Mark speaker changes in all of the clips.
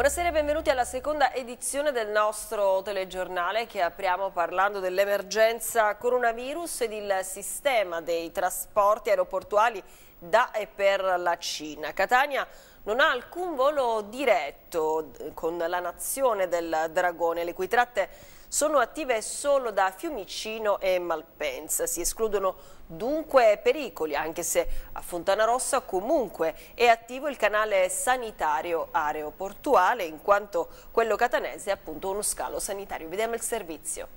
Speaker 1: Buonasera e benvenuti alla seconda edizione del nostro telegiornale che apriamo parlando dell'emergenza coronavirus ed il sistema dei trasporti aeroportuali da e per la Cina. Catania non ha alcun volo diretto eh, con la nazione del Dragone, le cui tratte sono attive solo da Fiumicino e Malpensa. Si escludono dunque pericoli, anche se a Fontanarossa comunque è attivo il canale sanitario aeroportuale, in quanto quello catanese è appunto uno scalo sanitario. Vediamo il servizio.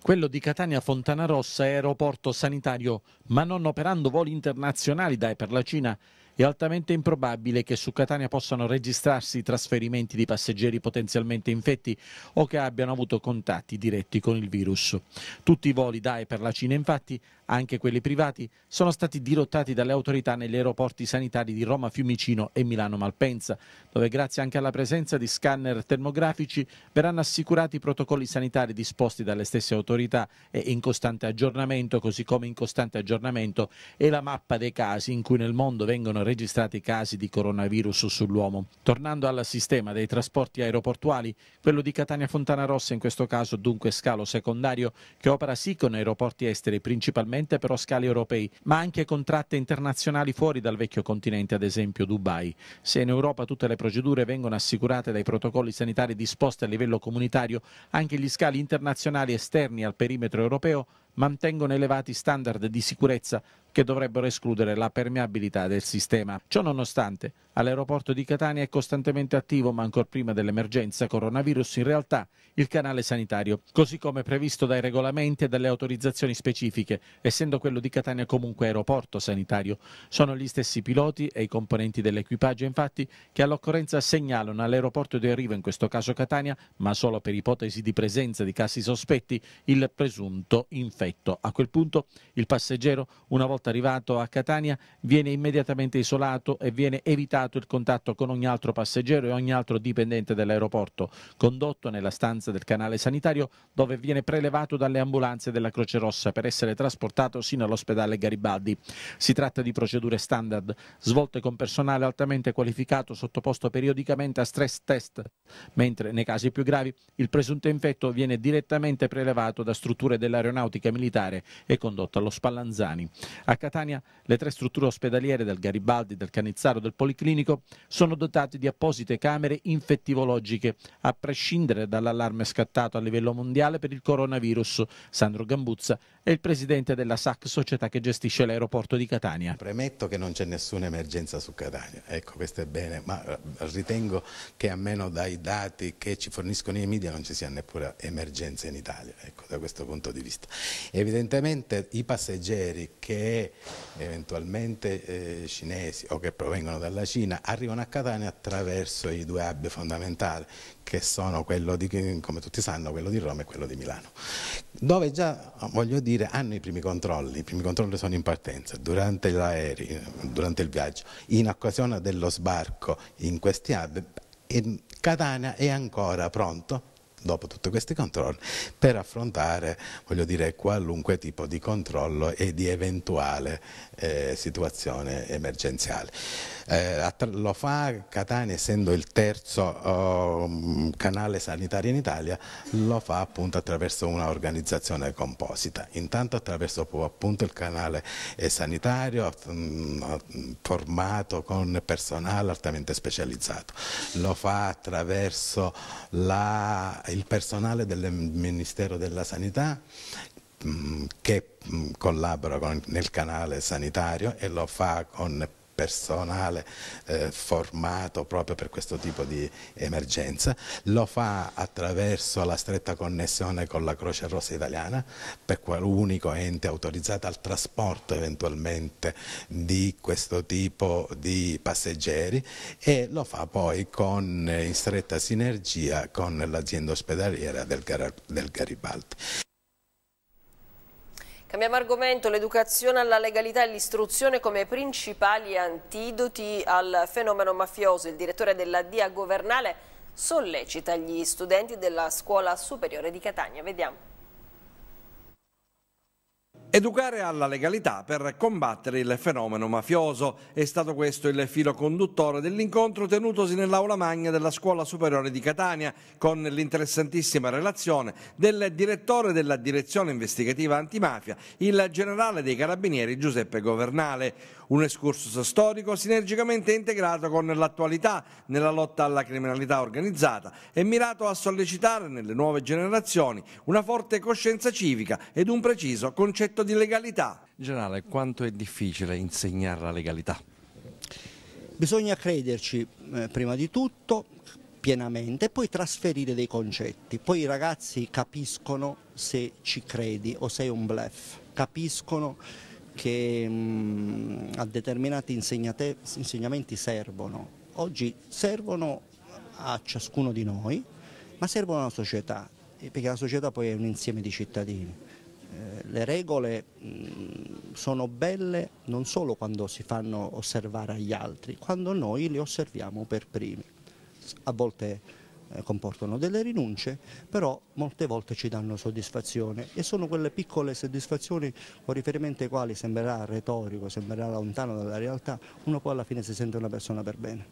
Speaker 2: Quello di Catania Fontanarossa è aeroporto sanitario, ma non operando voli internazionali dai per la Cina è altamente improbabile che su Catania possano registrarsi trasferimenti di passeggeri potenzialmente infetti o che abbiano avuto contatti diretti con il virus. Tutti i voli DAE per la Cina, infatti, anche quelli privati, sono stati dirottati dalle autorità negli aeroporti sanitari di Roma Fiumicino e Milano Malpensa, dove grazie anche alla presenza di scanner termografici verranno assicurati i protocolli sanitari disposti dalle stesse autorità e in costante aggiornamento, così come in costante aggiornamento è la mappa dei casi in cui nel mondo vengono registrati casi di coronavirus sull'uomo. Tornando al sistema dei trasporti aeroportuali, quello di Catania Fontana Rossa in questo caso dunque scalo secondario che opera sì con aeroporti esteri, principalmente però scali europei, ma anche con tratte internazionali fuori dal vecchio continente, ad esempio Dubai. Se in Europa tutte le procedure vengono assicurate dai protocolli sanitari disposti a livello comunitario, anche gli scali internazionali esterni al perimetro europeo mantengono elevati standard di sicurezza che dovrebbero escludere la permeabilità del sistema. Ciò nonostante, all'aeroporto di Catania è costantemente attivo, ma ancor prima dell'emergenza coronavirus, in realtà il canale sanitario, così come previsto dai regolamenti e dalle autorizzazioni specifiche, essendo quello di Catania comunque aeroporto sanitario. Sono gli stessi piloti e i componenti dell'equipaggio, infatti, che all'occorrenza segnalano all'aeroporto di arrivo, in questo caso Catania, ma solo per ipotesi di presenza di casi sospetti, il presunto infetto. A quel punto il passeggero, una volta volta arrivato a Catania viene immediatamente isolato e viene evitato il contatto con ogni altro passeggero e ogni altro dipendente dell'aeroporto, condotto nella stanza del canale sanitario dove viene prelevato dalle ambulanze della Croce Rossa per essere trasportato sino all'ospedale Garibaldi. Si tratta di procedure standard, svolte con personale altamente qualificato sottoposto periodicamente a stress test, mentre nei casi più gravi il presunto infetto viene direttamente prelevato da strutture dell'aeronautica militare e condotto allo Spallanzani. A Catania le tre strutture ospedaliere del Garibaldi, del Canizzaro e del Policlinico sono dotate di apposite camere infettivologiche, a prescindere dall'allarme scattato a livello mondiale per il coronavirus. Sandro Gambuzza è il presidente della SAC, società che gestisce l'aeroporto di Catania.
Speaker 3: Premetto che non c'è nessuna emergenza su Catania, ecco questo è bene, ma eh, ritengo che a meno dai dati che ci forniscono i media non ci sia neppure emergenza in Italia, ecco da questo punto di vista. Evidentemente i passeggeri che eventualmente eh, cinesi o che provengono dalla Cina arrivano a Catania attraverso i due hub fondamentali che sono quello di, come tutti sanno, quello di Roma e quello di Milano, dove già, voglio dire, hanno i primi controlli, i primi controlli sono in partenza, durante l'aereo, durante il viaggio, in occasione dello sbarco in questi hub, Catania è ancora pronto dopo tutti questi controlli, per affrontare dire, qualunque tipo di controllo e di eventuale eh, situazione emergenziale. Eh, lo fa Catania, essendo il terzo oh, mm, canale sanitario in Italia, lo fa appunto attraverso un'organizzazione composita, intanto attraverso appunto il canale eh, sanitario mm, formato con personale altamente specializzato, lo fa attraverso la il personale del Ministero della Sanità mm, che mm, collabora con, nel canale sanitario e lo fa con personale eh, formato proprio per questo tipo di emergenza, lo fa attraverso la stretta connessione con la Croce Rossa italiana, per qualunico ente autorizzato al trasporto eventualmente di questo tipo di passeggeri e lo fa poi con, eh, in stretta sinergia con l'azienda ospedaliera del, Gar del Garibaldi.
Speaker 1: Cambiamo argomento, l'educazione alla legalità e l'istruzione come principali antidoti al fenomeno mafioso. Il direttore della DIA Governale sollecita gli studenti della Scuola Superiore di Catania. Vediamo.
Speaker 4: Educare alla legalità per combattere il fenomeno mafioso è stato questo il filo conduttore dell'incontro tenutosi nell'aula magna della Scuola Superiore di Catania con l'interessantissima relazione del direttore della Direzione Investigativa Antimafia, il generale dei Carabinieri Giuseppe Governale. Un escursus storico sinergicamente integrato con l'attualità nella lotta alla criminalità organizzata e mirato a sollecitare nelle nuove generazioni una forte coscienza civica ed un preciso concetto di legalità. Generale, quanto è difficile insegnare la legalità?
Speaker 5: Bisogna crederci eh, prima di tutto, pienamente e poi trasferire dei concetti. Poi i ragazzi capiscono se ci credi o sei un blef, capiscono che mh, mm, a determinati insegnamenti servono. Oggi servono a ciascuno di noi, ma servono alla società, perché la società poi è un insieme di cittadini. Eh, le regole mm, sono belle non solo quando si fanno osservare agli altri, quando noi le osserviamo per primi. A volte eh, comportano delle rinunce, però molte volte ci danno soddisfazione e sono quelle piccole soddisfazioni con riferimento ai quali sembrerà retorico, sembrerà lontano dalla realtà, uno poi alla fine si sente una persona per bene.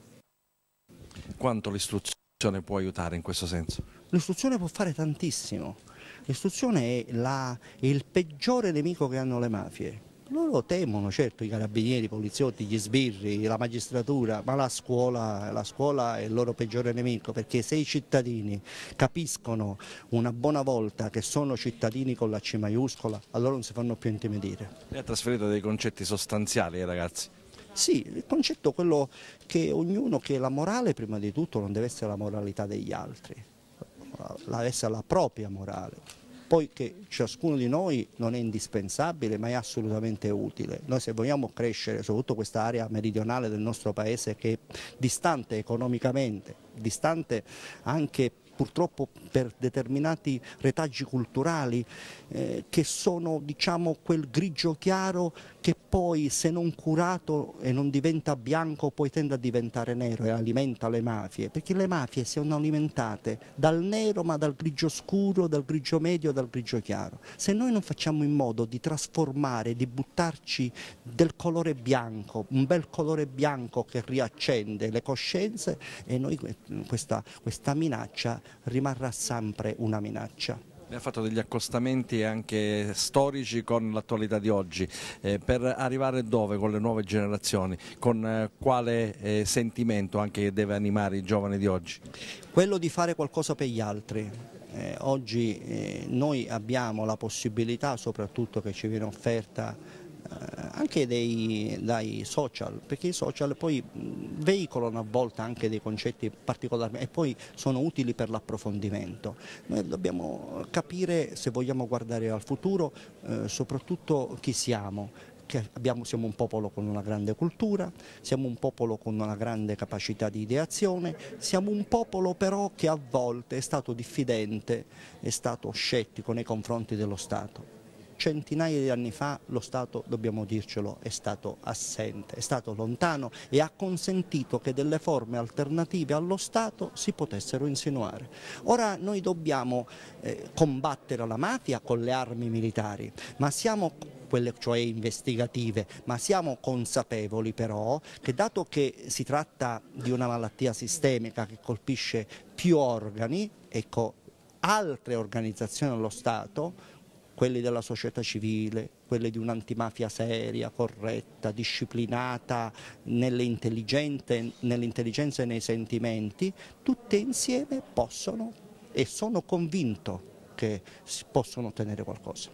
Speaker 4: Quanto l'istruzione può aiutare in questo senso?
Speaker 5: L'istruzione può fare tantissimo. L'istruzione è, è il peggiore nemico che hanno le mafie loro temono certo i carabinieri, i poliziotti, gli sbirri, la magistratura, ma la scuola, la scuola è il loro peggiore nemico perché se i cittadini capiscono una buona volta che sono cittadini con la C maiuscola, allora non si fanno più intimidire.
Speaker 4: Lei ha trasferito dei concetti sostanziali ai eh, ragazzi?
Speaker 5: Sì, il concetto è quello che ognuno, che la morale prima di tutto non deve essere la moralità degli altri, deve essere la propria morale poi che ciascuno di noi non è indispensabile ma è assolutamente utile. Noi se vogliamo crescere, soprattutto questa area meridionale del nostro paese che è distante economicamente, distante anche purtroppo per determinati retaggi culturali eh, che sono diciamo, quel grigio chiaro che poi se non curato e non diventa bianco poi tende a diventare nero e alimenta le mafie, perché le mafie sono alimentate dal nero ma dal grigio scuro, dal grigio medio, dal grigio chiaro. Se noi non facciamo in modo di trasformare, di buttarci del colore bianco, un bel colore bianco che riaccende le coscienze, e noi questa, questa minaccia rimarrà sempre una minaccia.
Speaker 4: Abbiamo fatto degli accostamenti anche storici con l'attualità di oggi, eh, per arrivare dove con le nuove generazioni, con eh, quale
Speaker 5: eh, sentimento anche deve animare i giovani di oggi? Quello di fare qualcosa per gli altri, eh, oggi eh, noi abbiamo la possibilità, soprattutto che ci viene offerta eh, anche dei, dai social, perché i social poi veicolano a volte anche dei concetti particolari e poi sono utili per l'approfondimento. Noi dobbiamo capire se vogliamo guardare al futuro eh, soprattutto chi siamo, Abbiamo, siamo un popolo con una grande cultura, siamo un popolo con una grande capacità di ideazione, siamo un popolo però che a volte è stato diffidente, è stato scettico nei confronti dello Stato centinaia di anni fa lo Stato, dobbiamo dircelo, è stato assente, è stato lontano e ha consentito che delle forme alternative allo Stato si potessero insinuare. Ora noi dobbiamo eh, combattere la mafia con le armi militari, ma siamo quelle cioè investigative, ma siamo consapevoli però che dato che si tratta di una malattia sistemica che colpisce più organi, ecco, altre organizzazioni dello Stato quelli della società civile, quelli di un'antimafia seria, corretta, disciplinata nell'intelligenza e nei sentimenti, tutte insieme possono e sono convinto che possono ottenere qualcosa.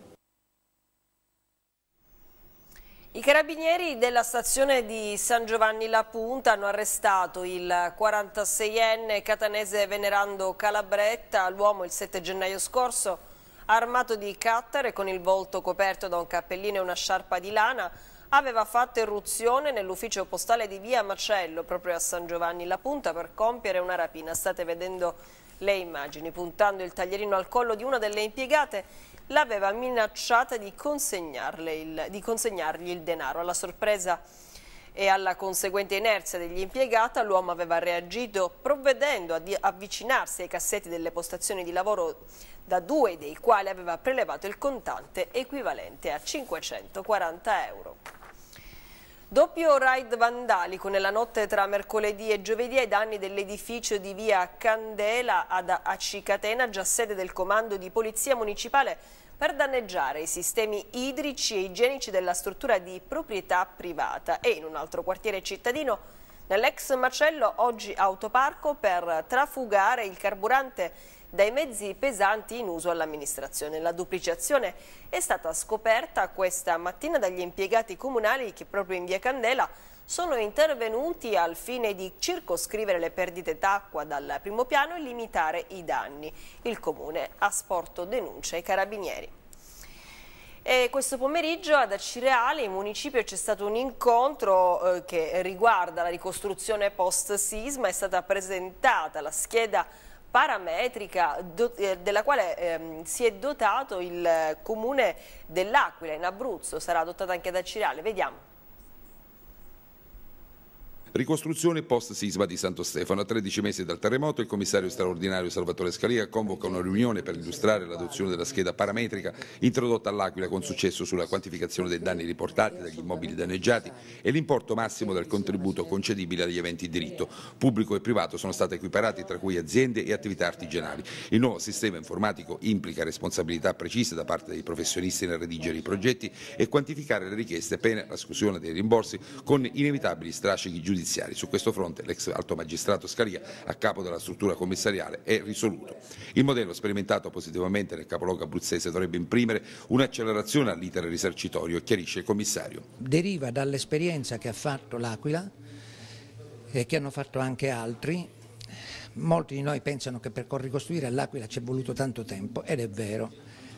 Speaker 1: I carabinieri della stazione di San Giovanni La Punta hanno arrestato il 46enne catanese Venerando Calabretta, l'uomo il 7 gennaio scorso armato di cutter e con il volto coperto da un cappellino e una sciarpa di lana, aveva fatto irruzione nell'ufficio postale di Via Macello, proprio a San Giovanni la Punta, per compiere una rapina. State vedendo le immagini. Puntando il taglierino al collo di una delle impiegate, l'aveva minacciata di, il, di consegnargli il denaro. Alla sorpresa e alla conseguente inerzia degli impiegati, l'uomo aveva reagito provvedendo ad avvicinarsi ai cassetti delle postazioni di lavoro da due dei quali aveva prelevato il contante equivalente a 540 euro. Doppio raid vandalico nella notte tra mercoledì e giovedì ai danni dell'edificio di via Candela ad Acicatena, già sede del comando di polizia municipale, per danneggiare i sistemi idrici e igienici della struttura di proprietà privata e in un altro quartiere cittadino, nell'ex macello oggi autoparco, per trafugare il carburante dai mezzi pesanti in uso all'amministrazione. La dupliciazione è stata scoperta questa mattina dagli impiegati comunali che proprio in via Candela sono intervenuti al fine di circoscrivere le perdite d'acqua dal primo piano e limitare i danni. Il comune ha sporto denuncia ai carabinieri. E questo pomeriggio ad Acireale in municipio c'è stato un incontro eh, che riguarda la ricostruzione post sisma, è stata presentata la scheda parametrica do, eh, della quale ehm, si è dotato il eh, comune dell'Aquila in Abruzzo, sarà adottata anche da Cirale, vediamo.
Speaker 6: Ricostruzione post sisma di Santo Stefano. A 13 mesi dal terremoto il commissario straordinario Salvatore Scalia convoca una riunione per illustrare l'adozione della scheda parametrica introdotta all'Aquila con successo sulla quantificazione dei danni riportati dagli immobili danneggiati e l'importo massimo del contributo concedibile agli eventi di diritto. Pubblico e privato sono stati equiparati tra cui aziende e attività artigianali. Il nuovo sistema informatico implica responsabilità precise da parte dei professionisti nel redigere i progetti e quantificare le richieste pena la scusione dei rimborsi con inevitabili strascichi giudiziari giudiziari. Su questo fronte l'ex alto magistrato Scalia, a capo della struttura commissariale, è risoluto. Il modello sperimentato positivamente nel capoluogo abruzzese dovrebbe imprimere un'accelerazione all'iter risarcitorio, chiarisce il commissario.
Speaker 7: Deriva dall'esperienza che ha fatto l'Aquila e che hanno fatto anche altri. Molti di noi pensano che per ricostruire l'Aquila ci è voluto tanto tempo ed è vero,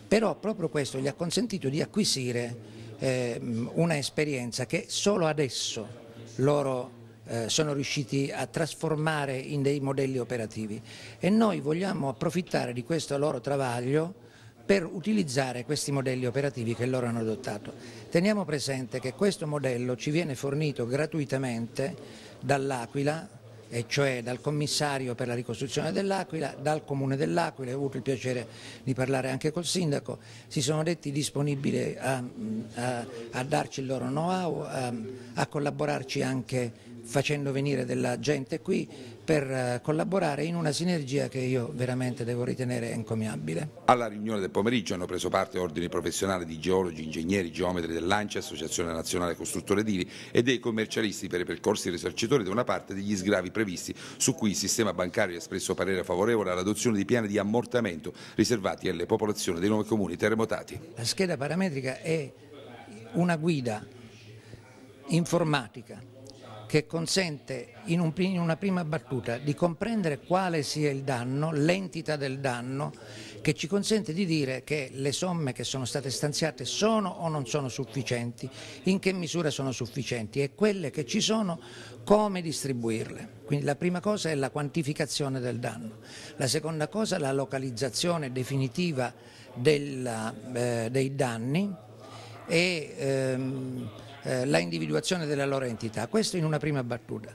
Speaker 7: però proprio questo gli ha consentito di acquisire eh, una esperienza che solo adesso loro eh, sono riusciti a trasformare in dei modelli operativi e noi vogliamo approfittare di questo loro travaglio per utilizzare questi modelli operativi che loro hanno adottato. Teniamo presente che questo modello ci viene fornito gratuitamente dall'Aquila, e cioè dal commissario per la ricostruzione dell'Aquila, dal comune dell'Aquila, ho avuto il piacere di parlare anche col sindaco, si sono detti disponibili a, a, a darci il loro know-how, a, a collaborarci anche facendo venire della gente qui per eh, collaborare in una sinergia che io veramente devo ritenere encomiabile.
Speaker 6: Alla riunione del pomeriggio hanno preso parte ordini professionali di geologi, ingegneri, geometri dell'ANCI, Associazione Nazionale Costruttore d'Iri e dei commercialisti per i percorsi risarcitori da una parte degli sgravi previsti su cui il sistema bancario ha espresso parere favorevole all'adozione di piani di ammortamento riservati alle popolazioni dei nuovi comuni terremotati.
Speaker 7: La scheda parametrica è una guida informatica che consente in, un, in, una prima battuta di comprendere quale sia il danno, l'entità del danno, che ci consente di dire che le somme che sono state stanziate sono o non sono sufficienti, in che misura sono sufficienti e quelle che ci sono come distribuirle. Quindi la prima cosa è la quantificazione del danno, la seconda cosa è la localizzazione definitiva della, eh, dei danni e ehm, eh, la individuazione della loro entità. Questo in una prima battuta.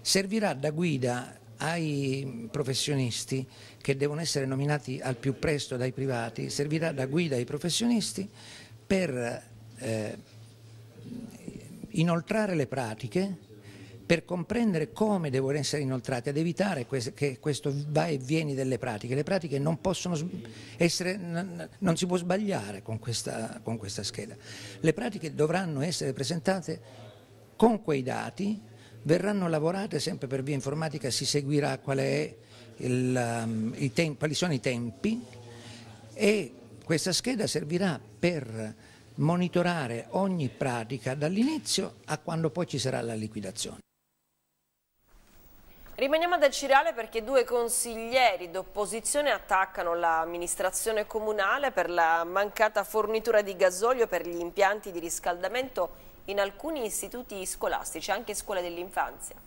Speaker 7: Servirà da guida ai professionisti che devono essere nominati al più presto dai privati, servirà da guida ai professionisti per eh, inoltrare le pratiche per comprendere come devono essere inoltrate, ad evitare che questo va e vieni delle pratiche. Le pratiche non possono essere, non si può sbagliare con questa, con questa scheda. Le pratiche dovranno essere presentate con quei dati, verranno lavorate sempre per via informatica, si seguirà qual il, um, tempi, quali sono i tempi e questa scheda servirà per monitorare ogni pratica dall'inizio a quando poi ci sarà la liquidazione.
Speaker 1: Rimaniamo ad Ciriale perché due consiglieri d'opposizione attaccano l'amministrazione comunale per la mancata fornitura di gasolio per gli impianti di riscaldamento in alcuni istituti scolastici, anche scuole dell'infanzia.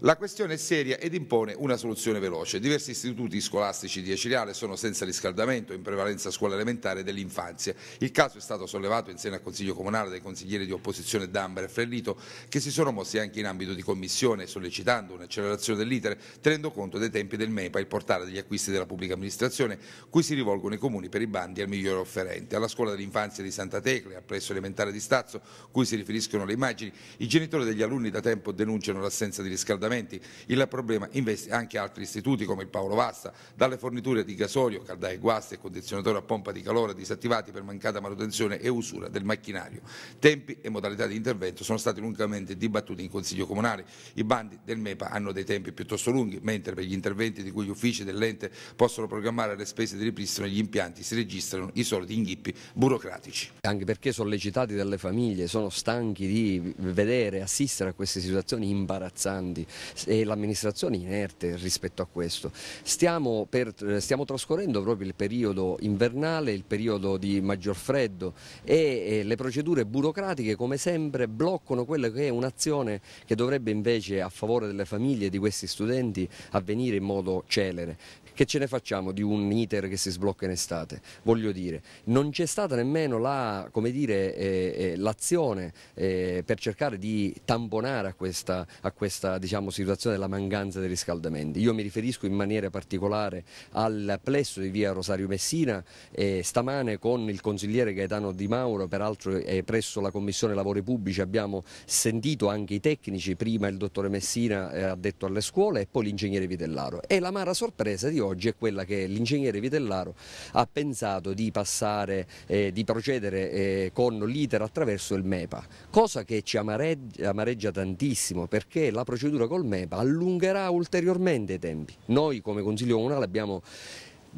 Speaker 6: La questione è seria ed impone una soluzione veloce. Diversi istituti scolastici di Acireale sono senza riscaldamento, in prevalenza scuola elementare dell'infanzia. Il caso è stato sollevato insieme al Consiglio Comunale dai consiglieri di opposizione D'Ambra e Frellito, che si sono mossi anche in ambito di commissione, sollecitando un'accelerazione dell'iter, tenendo conto dei tempi del MEPA, il portale degli acquisti della pubblica amministrazione, cui si rivolgono i comuni per i bandi al migliore offerente. Alla scuola dell'infanzia di Santa Tecla, al presso elementare di Stazzo, cui si riferiscono le immagini, i genitori degli alunni da tempo denunciano l'assenza di riscaldamento appuntamenti. Il problema investe anche altri istituti come il Paolo Vassa, dalle forniture di gasolio, caldaie guaste e condizionatori a pompa di calore disattivati per mancata manutenzione e usura del macchinario. Tempi e modalità di intervento sono stati lungamente dibattuti in Consiglio Comunale. I bandi del MEPA hanno dei tempi piuttosto lunghi, mentre per gli interventi di cui gli uffici dell'ente possono programmare le spese di ripristino degli impianti si registrano i soliti inghippi burocratici.
Speaker 8: Anche perché sollecitati dalle famiglie sono stanchi di vedere, e assistere a queste situazioni imbarazzanti e l'amministrazione inerte rispetto a questo. Stiamo, per, stiamo, trascorrendo proprio il periodo invernale, il periodo di maggior freddo e, le procedure burocratiche come sempre bloccano quella che è un'azione che dovrebbe invece a favore delle famiglie di questi studenti avvenire in modo celere. Che ce ne facciamo di un iter che si sblocca in estate? Voglio dire, non c'è stata nemmeno eh, eh, l'azione la, eh, eh, per cercare di tamponare a questa, a questa diciamo, diciamo, situazione della mancanza dei riscaldamenti. Io mi riferisco in maniera particolare al plesso di via Rosario Messina, eh, stamane con il consigliere Gaetano Di Mauro, peraltro eh, presso la Commissione Lavori Pubblici abbiamo sentito anche i tecnici, prima il dottore Messina eh, addetto alle scuole e poi l'ingegnere Vitellaro. E la mara sorpresa di oggi è quella che l'ingegnere Vitellaro ha pensato di passare, eh, di procedere eh, con l'iter attraverso il MEPA, cosa che ci amareggia, amareggia tantissimo perché la procedura con col MEPA allungherà ulteriormente i tempi. Noi come Consiglio Comunale abbiamo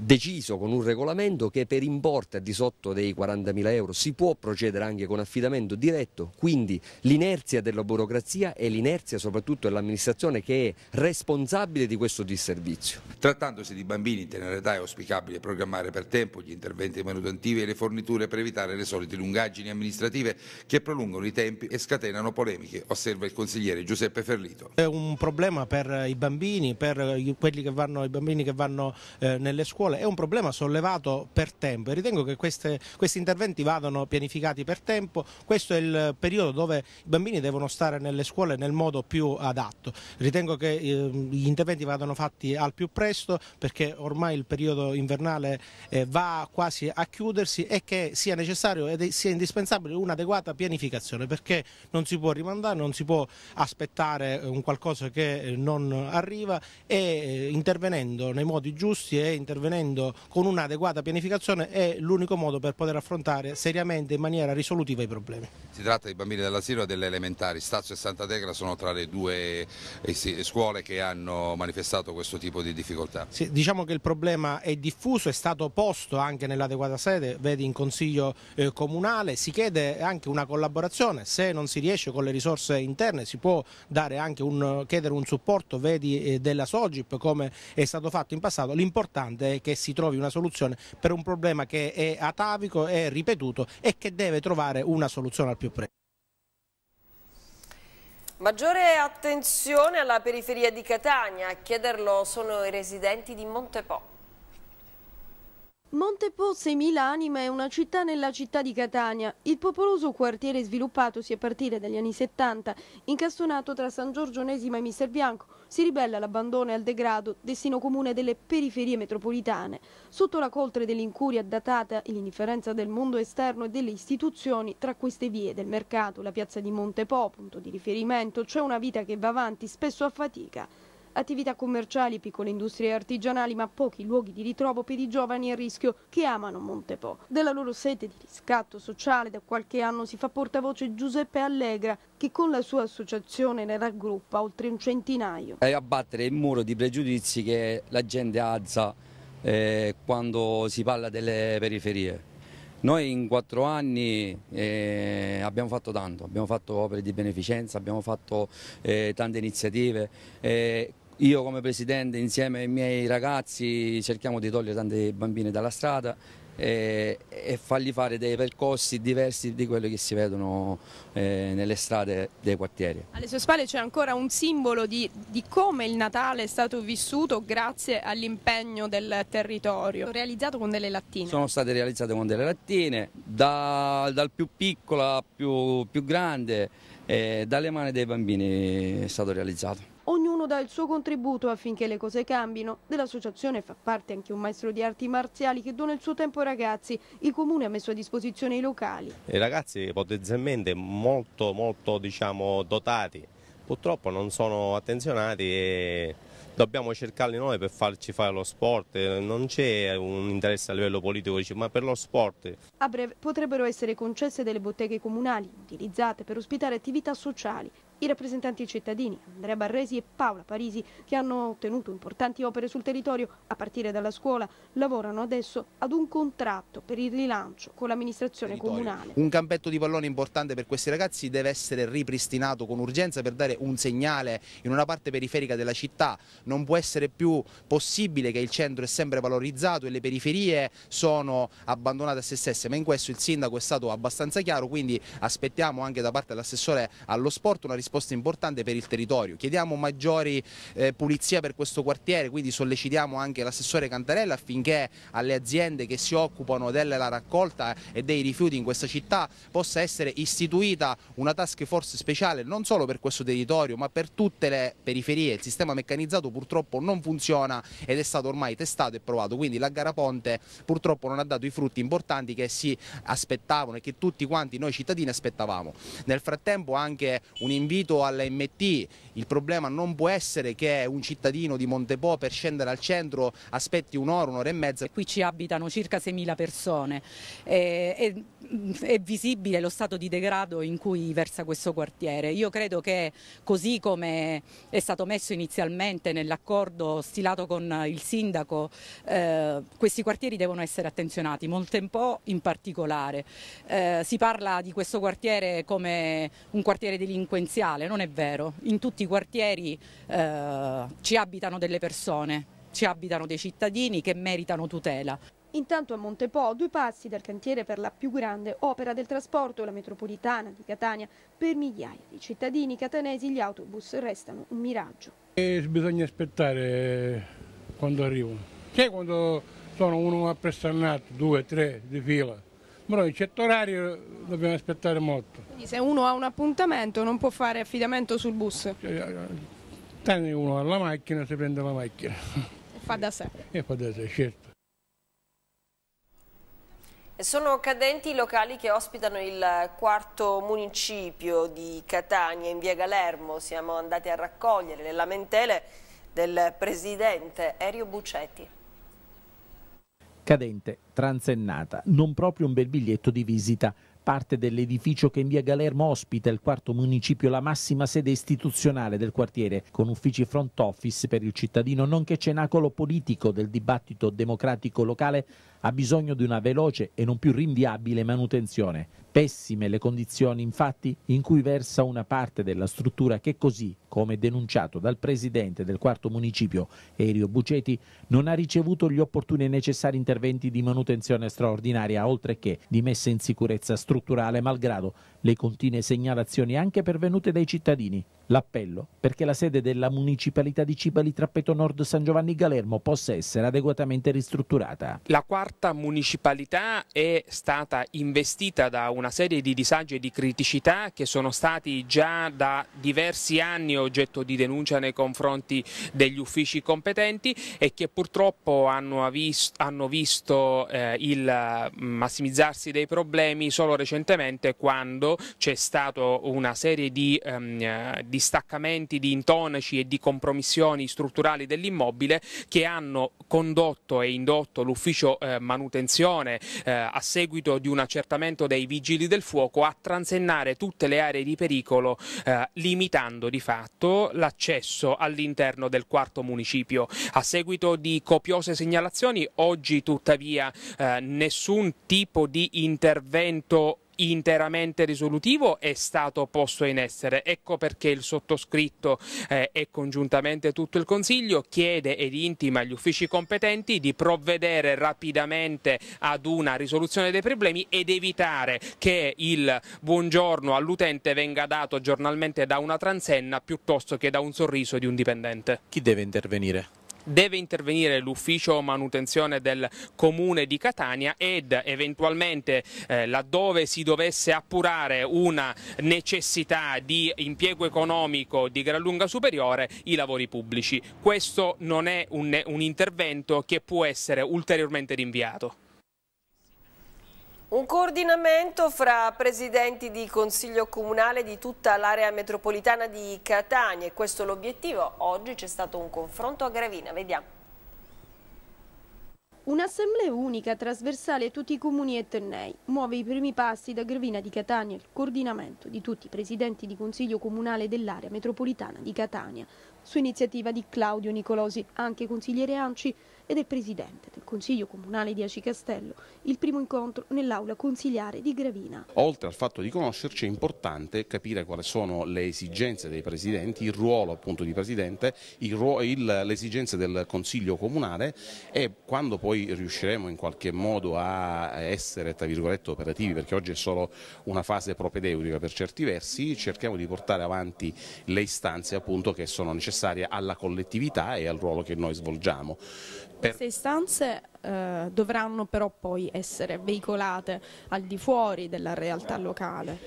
Speaker 8: deciso con un regolamento che per importi al di sotto dei 40.000 euro si può procedere anche con affidamento diretto, quindi l'inerzia della burocrazia e l'inerzia soprattutto dell'amministrazione che è responsabile di questo disservizio.
Speaker 6: Trattandosi di bambini in tenera età è auspicabile programmare per tempo gli interventi manutentivi e le forniture per evitare le solite lungaggini amministrative che prolungano i tempi e scatenano polemiche, osserva il consigliere Giuseppe Ferlito.
Speaker 9: È un problema per i bambini, per quelli che vanno, i bambini che vanno eh, nelle scuole scuole è un problema sollevato per tempo e ritengo che queste, questi interventi vadano pianificati per tempo, questo è il periodo dove i bambini devono stare nelle scuole nel modo più adatto, ritengo che eh, gli interventi vadano fatti al più presto perché ormai il periodo invernale eh, va quasi a chiudersi e che sia necessario e sia indispensabile un'adeguata pianificazione perché non si può rimandare, non si può aspettare eh, un qualcosa che eh, non arriva e eh, intervenendo nei modi giusti e intervenendo intervenendo con un'adeguata pianificazione è l'unico modo per poter affrontare seriamente in maniera risolutiva i problemi.
Speaker 6: Si tratta di bambini dell'asilo e delle elementari, Stazio e Santa Tegra sono tra le due eh, scuole che hanno manifestato questo tipo di difficoltà.
Speaker 9: Sì, diciamo che il problema è diffuso, è stato posto anche nell'adeguata sede, vedi in consiglio eh, comunale, si chiede anche una collaborazione, se non si riesce con le risorse interne si può un, chiedere un supporto, vedi eh, della Sogip come è stato fatto in passato, l'importante è che che si trovi una soluzione per un problema che è atavico, è ripetuto e che deve trovare una soluzione al più presto.
Speaker 1: Maggiore attenzione alla periferia di Catania, a chiederlo sono i residenti di Montepò.
Speaker 10: Montepo, 6.000 anime, è una città nella città di Catania. Il popoloso quartiere sviluppatosi a partire dagli anni 70, incastonato tra San Giorgio Giorgionesima e Mister Bianco, si ribella all'abbandono e al degrado, destino comune delle periferie metropolitane. Sotto la coltre dell'incuria datata e l'indifferenza del mondo esterno e delle istituzioni, tra queste vie del mercato, la piazza di Montepo, punto di riferimento, c'è una vita che va avanti, spesso a fatica. Attività commerciali, piccole industrie artigianali, ma pochi luoghi di ritrovo per i giovani a rischio che amano Montepo. Della loro sete di riscatto sociale da qualche anno si fa portavoce Giuseppe Allegra, che con la sua associazione ne raggruppa oltre un centinaio.
Speaker 8: È abbattere il muro di pregiudizi che la gente alza eh, quando si parla delle periferie noi in quattro anni eh, abbiamo fatto tanto, abbiamo fatto opere di beneficenza, abbiamo fatto eh, tante iniziative. Eh, io come presidente insieme ai miei ragazzi cerchiamo di togliere tante bambine dalla strada e, e fargli fare dei percorsi diversi di quelli che si vedono eh, nelle strade dei quartieri.
Speaker 10: Alle sue spalle c'è ancora un simbolo di, di come il Natale è stato vissuto grazie all'impegno del territorio, realizzato con delle lattine. Sono
Speaker 8: state realizzate con delle lattine, da, dal più piccolo al più, più grande, eh, dalle mani dei bambini è stato realizzato
Speaker 10: ognuno dà il suo contributo affinché le cose cambino. Dell'associazione fa parte anche un maestro di arti marziali che dona il suo tempo ai ragazzi. Il comune ha messo a disposizione i locali.
Speaker 9: I ragazzi potenzialmente molto, molto diciamo, dotati, purtroppo non sono attenzionati e dobbiamo cercarli noi per farci fare lo sport, non c'è un interesse a livello politico, ma per lo sport.
Speaker 10: A breve potrebbero essere concesse delle botteghe comunali utilizzate per ospitare attività sociali, i rappresentanti cittadini, Andrea Barresi e Paola Parisi, che hanno ottenuto importanti opere sul territorio a partire dalla scuola, lavorano adesso ad un contratto per il rilancio con l'amministrazione comunale.
Speaker 11: Un campetto di pallone importante per questi ragazzi deve essere ripristinato con urgenza per dare un segnale in una parte periferica della città. Non può essere più possibile che il centro è sempre valorizzato e le periferie sono abbandonate a se stesse, ma in questo il sindaco è stato abbastanza chiaro, quindi aspettiamo anche da parte dell'assessore allo sport una risposta risposta importante per il territorio. Chiediamo maggiori eh, pulizia per questo quartiere, quindi sollecitiamo anche l'assessore Cantarella affinché alle aziende che si occupano della raccolta e dei rifiuti in questa città possa essere istituita una task force speciale non solo per questo territorio ma per tutte le periferie. Il sistema meccanizzato purtroppo non funziona ed è stato ormai testato e provato, quindi la gara Ponte purtroppo non ha dato i frutti importanti che si aspettavano e che tutti quanti noi cittadini aspettavamo. Nel frattempo anche un invito invito all'MT, il problema non può essere che un cittadino di Montepò per scendere al centro aspetti
Speaker 12: un'ora, un'ora e mezza. Qui ci abitano circa 6.000 persone, è, è, è visibile lo stato di degrado in cui versa questo quartiere. Io credo che così come è stato messo inizialmente nell'accordo stilato con il sindaco, eh, questi quartieri devono essere attenzionati, Montempò in particolare. Eh, si parla di questo quartiere come un quartiere delinquenziale, capitale, non è vero, in tutti i quartieri eh, ci abitano delle persone, ci abitano dei cittadini che meritano tutela.
Speaker 10: Intanto a Montepo, due passi dal cantiere per la più grande opera del trasporto, la metropolitana di Catania, per migliaia di cittadini catanesi gli autobus restano un miraggio.
Speaker 13: E bisogna aspettare quando arrivano, cioè quando sono uno appressannato, due, tre di fila, però in certo orario dobbiamo aspettare molto.
Speaker 10: Quindi se uno ha un appuntamento non può fare affidamento sul bus? Eh, eh,
Speaker 13: Tanto uno ha la macchina, si prende la macchina. E fa da sé. E fa da sé, certo.
Speaker 1: Sono cadenti i locali che ospitano il quarto municipio di Catania, in via Galermo. Siamo andati a raccogliere le lamentele del presidente Erio Bucetti
Speaker 2: cadente, transennata, non proprio un bel biglietto di visita. Parte dell'edificio che in via Galermo ospita il quarto municipio, la massima sede istituzionale del quartiere, con uffici front office per il cittadino, nonché cenacolo politico del dibattito democratico locale ha bisogno di una veloce e non più rinviabile manutenzione. Pessime le condizioni infatti in cui versa una parte della struttura che così, come denunciato dal presidente del quarto municipio Erio Buceti, non ha ricevuto gli opportuni e necessari interventi di manutenzione straordinaria oltre che di messa in sicurezza strutturale malgrado le continue segnalazioni anche pervenute dai cittadini. L'appello perché la sede della municipalità di Cibali Trappeto Nord San Giovanni Galermo possa essere adeguatamente ristrutturata.
Speaker 14: La quarta municipalità è stata investita da una serie di disagi e di criticità che sono stati già da diversi anni oggetto di denuncia nei confronti degli uffici competenti e che purtroppo hanno, visto, hanno visto eh, il mm, massimizzarsi dei problemi solo recentemente quando accaduto, c'è stata una serie di ehm, distaccamenti, di intonaci e di compromissioni strutturali dell'immobile che hanno condotto e indotto l'ufficio eh, manutenzione eh, a seguito di un accertamento dei vigili del fuoco a transennare tutte le aree di pericolo eh, limitando di fatto l'accesso all'interno del quarto municipio. A seguito di copiose segnalazioni oggi tuttavia eh, nessun tipo di intervento interamente risolutivo è stato posto in essere. Ecco perché il sottoscritto eh, e congiuntamente tutto il Consiglio chiede ed intima agli uffici competenti di provvedere rapidamente ad una risoluzione dei problemi ed evitare che il buongiorno all'utente venga dato giornalmente da una transenna piuttosto che da un sorriso di un dipendente. Chi deve intervenire? deve intervenire l'ufficio manutenzione del comune di Catania ed eventualmente eh, laddove si dovesse appurare una necessità di impiego economico di gran lunga superiore i lavori pubblici. Questo non è un, un intervento che può essere ulteriormente rinviato.
Speaker 1: Un coordinamento fra presidenti di consiglio comunale di tutta l'area metropolitana di Catania e questo è l'obiettivo. Oggi c'è stato un confronto a Gravina, vediamo.
Speaker 10: Un'assemblea unica, trasversale a tutti i comuni eternei, muove i primi passi da Gravina di Catania il coordinamento di tutti i presidenti di consiglio comunale dell'area metropolitana di Catania, su iniziativa di Claudio Nicolosi, anche consigliere Anci, e del presidente del Consiglio Comunale di Aci Castello, il primo incontro nell'aula consiliare di Gravina.
Speaker 13: Oltre al fatto di conoscerci è importante capire quali sono le esigenze dei presidenti, il ruolo appunto di presidente, le esigenze del Consiglio Comunale e quando poi riusciremo in qualche modo a essere tra virgolette operativi, perché oggi è solo una fase propedeutica per certi versi, cerchiamo di portare avanti le istanze appunto che sono necessarie alla collettività e al ruolo che noi svolgiamo. Per... Queste
Speaker 10: istanze eh, dovranno però poi essere veicolate al di fuori della realtà locale.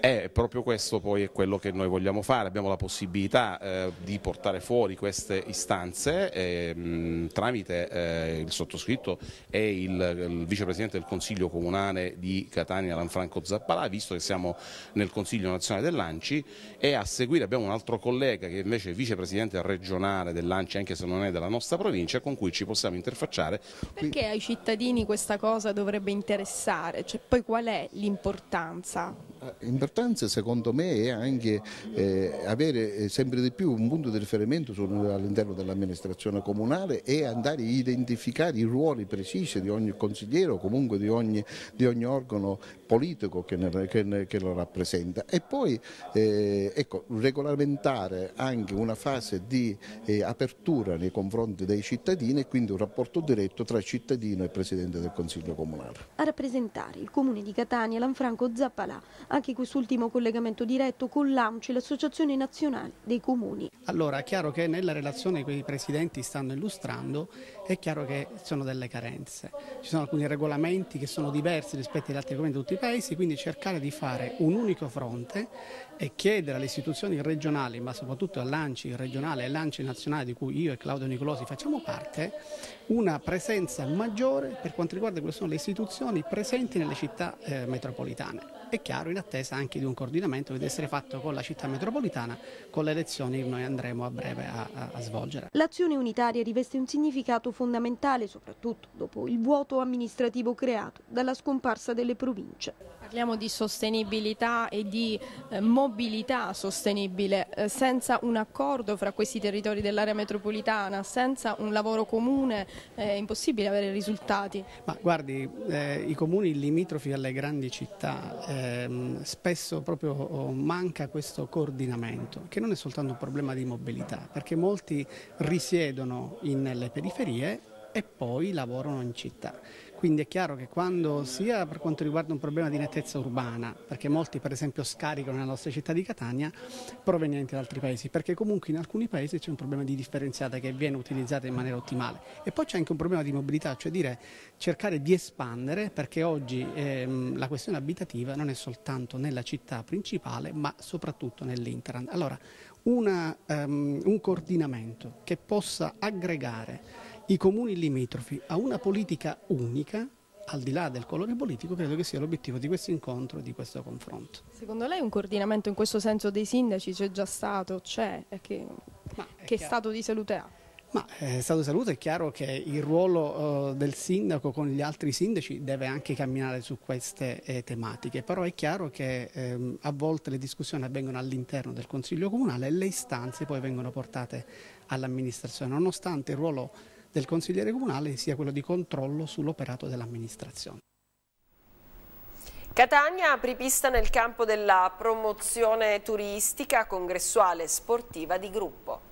Speaker 13: È proprio questo poi è quello che noi vogliamo fare, abbiamo la possibilità eh, di portare fuori queste istanze ehm, eh, mh, tramite il sottoscritto e il, il, vicepresidente del Consiglio Comunale di Catania Lanfranco Zappalà, visto che siamo nel Consiglio Nazionale dell'Anci e a seguire abbiamo un altro collega che invece è vicepresidente regionale dell'Anci anche se non è della nostra provincia con cui ci possiamo interfacciare
Speaker 10: perché ai cittadini questa cosa dovrebbe interessare? Cioè, poi qual è l'importanza?
Speaker 13: Ah, l'importanza secondo me è anche eh, avere eh, sempre di più un punto di riferimento all'interno dell'amministrazione comunale e andare a identificare i ruoli precisi di ogni consigliere o comunque di ogni, di ogni organo politico che, ne, che, ne, che, lo rappresenta e poi eh, ecco, regolamentare anche una fase di eh, apertura nei confronti dei cittadini e quindi un rapporto diretto tra cittadino e presidente del Consiglio Comunale.
Speaker 10: A rappresentare il Comune di Catania, Lanfranco Zappalà, anche quest'ultimo collegamento diretto con l'AMCI, l'Associazione Nazionale dei Comuni.
Speaker 15: Allora, è chiaro che nella relazione che i presidenti stanno illustrando è chiaro che ci sono delle carenze. Ci sono alcuni regolamenti che sono diversi rispetto agli altri comuni di tutti i paesi, quindi cercare di fare un unico fronte e chiedere alle istituzioni regionali, ma soprattutto all'ANCI regionale e all'ANCI nazionale di cui io e Claudio Nicolosi facciamo parte, una presenza maggiore per quanto riguarda quelle sono le istituzioni presenti nelle città eh, metropolitane è chiaro in attesa anche di un coordinamento che deve essere fatto con la città metropolitana, con le elezioni che noi andremo a breve a, a, a svolgere.
Speaker 10: L'azione unitaria riveste un significato fondamentale soprattutto dopo il vuoto amministrativo creato dalla scomparsa delle province. Parliamo di sostenibilità e di eh, mobilità sostenibile, eh, senza un accordo fra questi territori dell'area metropolitana, senza un lavoro comune eh, è impossibile avere risultati.
Speaker 15: Ma guardi, eh, i comuni limitrofi alle grandi città eh, ehm, spesso proprio oh, manca questo coordinamento, che non è soltanto un problema di mobilità, perché molti risiedono nelle periferie e poi lavorano in città. Quindi è chiaro che quando, sia per quanto riguarda un problema di nettezza urbana, perché molti per esempio scaricano nella nostra città di Catania, provenienti da altri paesi, perché comunque in alcuni paesi c'è un problema di differenziata che viene utilizzata in maniera ottimale. E poi c'è anche un problema di mobilità, cioè dire cercare di espandere, perché oggi ehm, la questione abitativa non è soltanto nella città principale, ma soprattutto nell'Interland. Allora, una, um, un coordinamento che possa aggregare i comuni limitrofi a una politica unica al di là del colore politico, credo che sia l'obiettivo di questo incontro e di questo confronto.
Speaker 10: Secondo lei un coordinamento in questo senso dei sindaci c'è già stato, c'è? Che, che stato di salute ha?
Speaker 15: Ma eh, Stato di Salute è chiaro che il ruolo eh, del sindaco con gli altri sindaci deve anche camminare su queste eh, tematiche, però è chiaro che ehm, a volte le discussioni avvengono all'interno del Consiglio Comunale e le istanze poi vengono portate all'amministrazione, nonostante il ruolo del consigliere comunale sia quello di controllo sull'operato dell'amministrazione.
Speaker 1: Catania apri pista nel campo della promozione turistica, congressuale e sportiva di gruppo.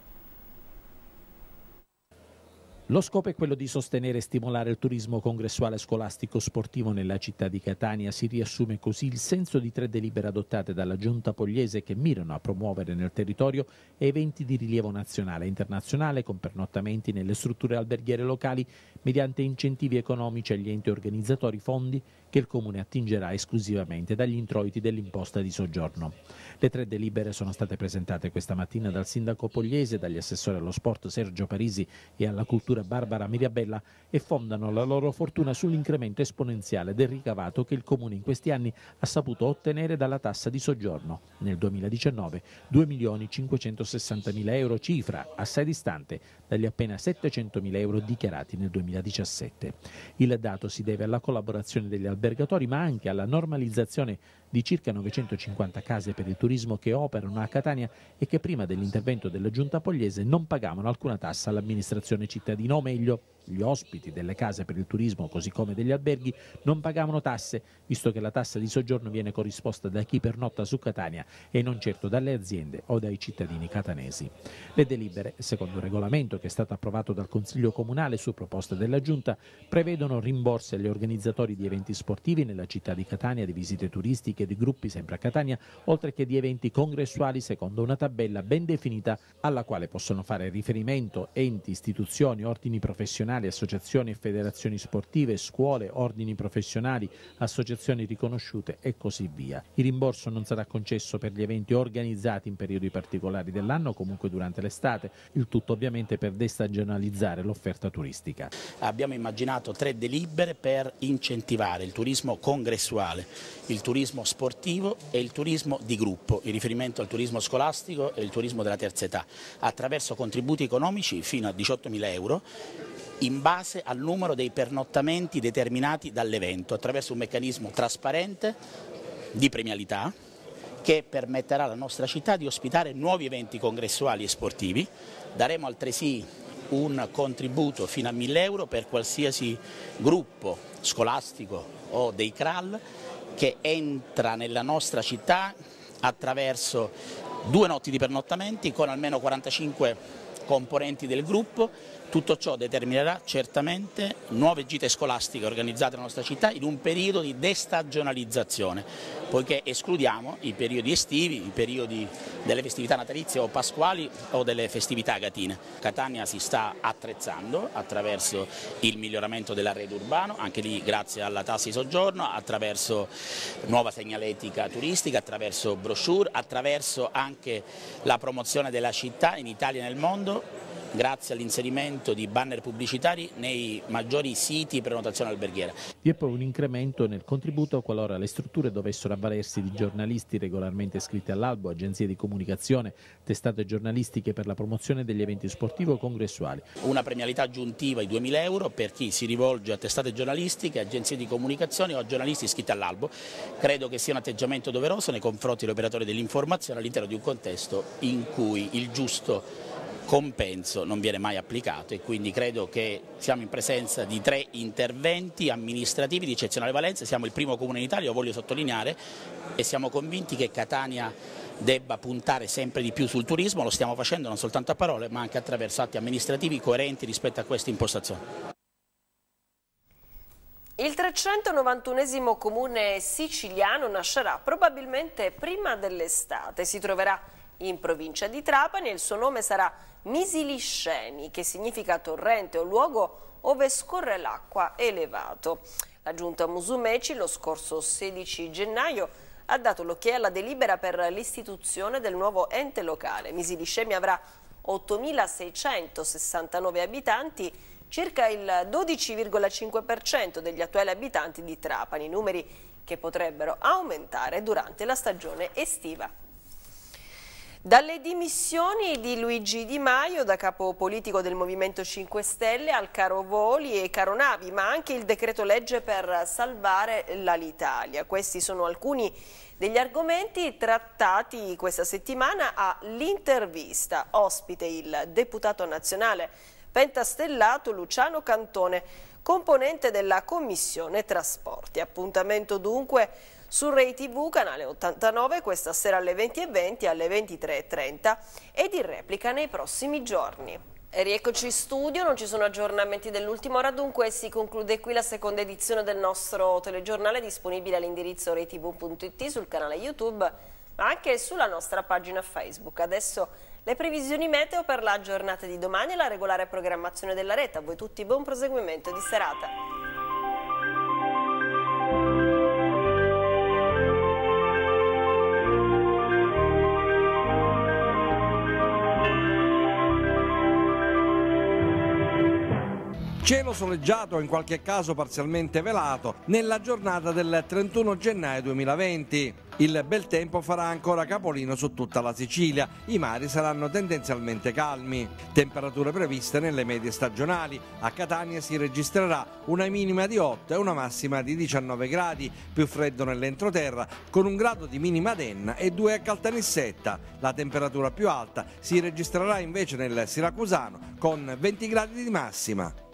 Speaker 2: Lo scopo è quello di sostenere e stimolare il turismo congressuale scolastico sportivo nella città di Catania. Si riassume così il senso di tre delibere adottate dalla Giunta Pogliese che mirano a promuovere nel territorio eventi di rilievo nazionale e internazionale con pernottamenti nelle strutture alberghiere locali mediante incentivi economici agli enti organizzatori fondi che il Comune attingerà esclusivamente dagli introiti dell'imposta di soggiorno. Le tre delibere sono state presentate questa mattina dal sindaco Pogliese, dagli assessori allo sport Sergio Parisi e alla cultura Barbara Mirabella e fondano la loro fortuna sull'incremento esponenziale del ricavato che il Comune in questi anni ha saputo ottenere dalla tassa di soggiorno. Nel 2019 2.560.000 euro, cifra assai distante dagli appena 700.000 euro dichiarati nel 2017. Il dato si deve alla collaborazione degli albergatori ma anche alla normalizzazione di circa 950 case per il turismo turismo che operano a Catania e che prima dell'intervento della giunta pogliese non pagavano alcuna tassa all'amministrazione cittadina, o meglio gli ospiti delle case per il turismo, così come degli alberghi, non pagavano tasse, visto che la tassa di soggiorno viene corrisposta da chi pernotta su Catania e non certo dalle aziende o dai cittadini catanesi. Le delibere, secondo il regolamento che è stato approvato dal Consiglio Comunale su proposta della Giunta, prevedono rimborsi agli organizzatori di eventi sportivi nella città di Catania, di visite turistiche, e di gruppi sempre a Catania, oltre che di eventi congressuali secondo una tabella ben definita alla quale possono fare riferimento enti, istituzioni, ordini professionali nazionali, associazioni e federazioni sportive, scuole, ordini professionali, associazioni riconosciute e così via. Il rimborso non sarà concesso per gli eventi organizzati in periodi particolari dell'anno, comunque durante l'estate, il tutto ovviamente per destagionalizzare l'offerta turistica.
Speaker 12: Abbiamo immaginato tre delibere per incentivare il turismo congressuale, il turismo sportivo e il turismo di gruppo, in riferimento al turismo scolastico e il turismo della terza età, attraverso contributi economici fino a 18.000 euro in base al numero dei pernottamenti determinati dall'evento attraverso un meccanismo trasparente di premialità che permetterà alla nostra città di ospitare nuovi eventi congressuali e sportivi. Daremo altresì un contributo fino a 1000 euro per qualsiasi gruppo scolastico o dei CRAL che entra nella nostra città attraverso due notti di pernottamenti con almeno 45 componenti del gruppo tutto ciò determinerà certamente nuove gite scolastiche organizzate nella nostra città in un periodo di destagionalizzazione, poiché escludiamo i periodi estivi, i periodi delle festività natalizie o pasquali o delle festività agatine. Catania si sta attrezzando attraverso il miglioramento dell'arredo urbano, anche lì grazie alla tassa di soggiorno, attraverso nuova segnaletica turistica, attraverso brochure, attraverso anche la promozione della città in Italia e nel mondo grazie all'inserimento di banner pubblicitari nei maggiori siti prenotazione alberghiera.
Speaker 2: Vi è poi un incremento nel contributo qualora le strutture dovessero avvalersi di giornalisti regolarmente iscritti all'albo, agenzie di comunicazione, testate giornalistiche per la promozione degli eventi sportivi o congressuali.
Speaker 12: Una premialità aggiuntiva di 2.000 euro per chi si rivolge a testate giornalistiche, agenzie di comunicazione o a giornalisti iscritti all'albo. Credo che sia un atteggiamento doveroso nei confronti degli operatori dell'informazione all'interno di un contesto in cui il giusto compenso non viene mai applicato e quindi credo che siamo in presenza di tre interventi amministrativi di eccezionale valenza, siamo il primo comune in Italia, lo voglio sottolineare, e siamo convinti che Catania debba puntare sempre di più sul turismo, lo stiamo facendo non soltanto a parole ma anche attraverso atti amministrativi coerenti rispetto a questa impostazione.
Speaker 1: Il 391 comune siciliano nascerà probabilmente prima dell'estate, si troverà in provincia di Trapani il suo nome sarà Misilisceni, che significa torrente o luogo dove scorre l'acqua elevato. La giunta Musumeci lo scorso 16 gennaio ha dato l'ok alla delibera per l'istituzione del nuovo ente locale. Misiliscemi avrà 8.669 abitanti, circa il 12,5% degli attuali abitanti di Trapani, numeri che potrebbero aumentare durante la stagione estiva. Dalle dimissioni di Luigi Di Maio da capo politico del Movimento 5 Stelle al caro voli e caro navi, ma anche il decreto legge per salvare l'Italia. Questi sono alcuni degli argomenti trattati questa settimana all'intervista. Ospite il deputato nazionale pentastellato Luciano Cantone, componente della Commissione Trasporti. Appuntamento dunque su Rai TV, canale 89, questa sera alle 20.20 e alle 23.30 ed in replica nei prossimi giorni. E rieccoci in studio, non ci sono aggiornamenti dell'ultima ora, dunque si conclude qui la seconda edizione del nostro telegiornale disponibile all'indirizzo retv.it sul canale YouTube, ma anche sulla nostra pagina Facebook. Adesso le previsioni meteo per la giornata di domani e la regolare programmazione della rete. A voi tutti buon proseguimento di serata.
Speaker 4: Cielo soleggiato in qualche caso parzialmente velato nella giornata del 31 gennaio 2020. Il bel tempo farà ancora capolino su tutta la Sicilia, i mari saranno tendenzialmente calmi. Temperature previste nelle medie stagionali, a Catania si registrerà una minima di 8 e una massima di 19 gradi, più freddo nell'entroterra con un grado di minima denna e 2 a Caltanissetta. La temperatura più alta si registrerà invece nel Siracusano con 20 gradi di massima.